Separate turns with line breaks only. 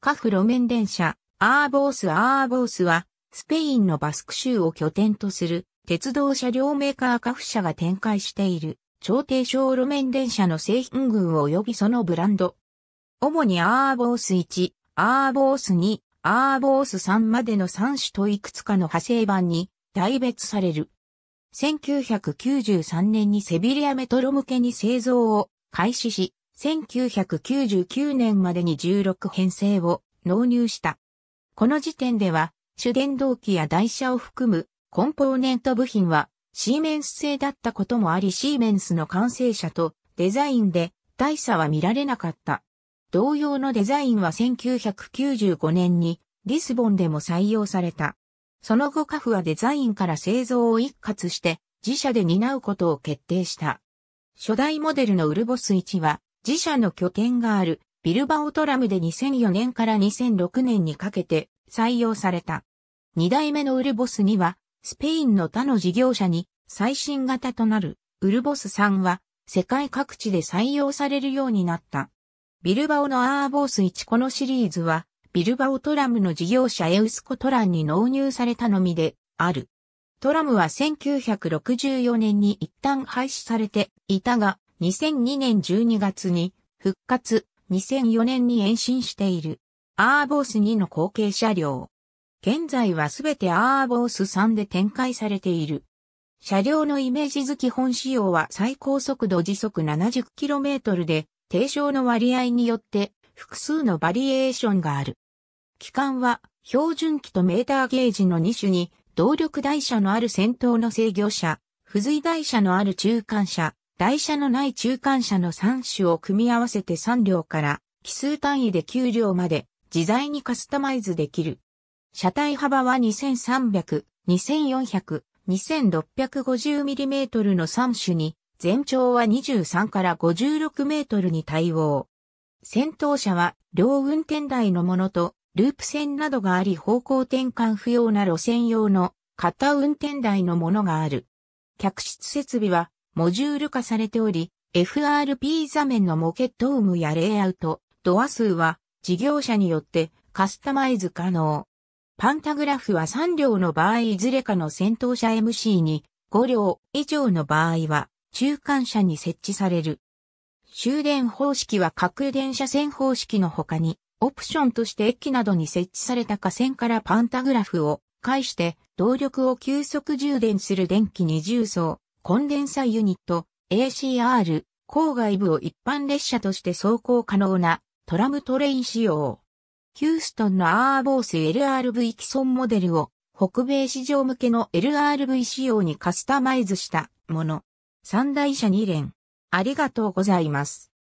カフ路面電車、アーボース・アーボースは、スペインのバスク州を拠点とする、鉄道車両メーカーカフ社が展開している、超低床路面電車の製品群及びそのブランド。主にアーボース1、アーボース2、アーボース3までの3種といくつかの派生版に大別される。1993年にセビリアメトロ向けに製造を開始し、1999年までに16編成を納入した。この時点では、主電動機や台車を含むコンポーネント部品はシーメンス製だったこともありシーメンスの完成車とデザインで大差は見られなかった。同様のデザインは1995年にリスボンでも採用された。その後カフはデザインから製造を一括して自社で担うことを決定した。初代モデルのウルボス1は自社の拠点があるビルバオトラムで2004年から2006年にかけて採用された。二代目のウルボスには、スペインの他の事業者に最新型となるウルボス3は世界各地で採用されるようになった。ビルバオのアーボース1このシリーズは、ビルバオトラムの事業者エウスコトランに納入されたのみである。トラムは1964年に一旦廃止されていたが、2002年12月に復活、2004年に延伸している。アーボース2の後継車両。現在はすべてアーボース3で展開されている。車両のイメージ付き本仕様は最高速度時速 70km で、低床の割合によって複数のバリエーションがある。機関は標準機とメーターゲージの2種に動力台車のある先頭の制御車、付随台車のある中間車、台車のない中間車の3種を組み合わせて3両から奇数単位で9両まで自在にカスタマイズできる。車体幅は2300、2400、2650mm の3種に全長は23から56メートルに対応。先頭車は両運転台のものとループ線などがあり方向転換不要な路線用の片運転台のものがある。客室設備はモジュール化されており、FRP 座面のモケットウムやレイアウト、ドア数は事業者によってカスタマイズ可能。パンタグラフは3両の場合いずれかの先頭車 MC に5両以上の場合は中間車に設置される。終電方式は各電車線方式の他にオプションとして駅などに設置された架線からパンタグラフを介して動力を急速充電する電気二重層、コンデンサユニット ACR 郊外部を一般列車として走行可能なトラムトレイン仕様。ヒューストンのアーボース LRV 既存モデルを北米市場向けの LRV 仕様にカスタマイズしたもの。三大車2連。ありがとうございます。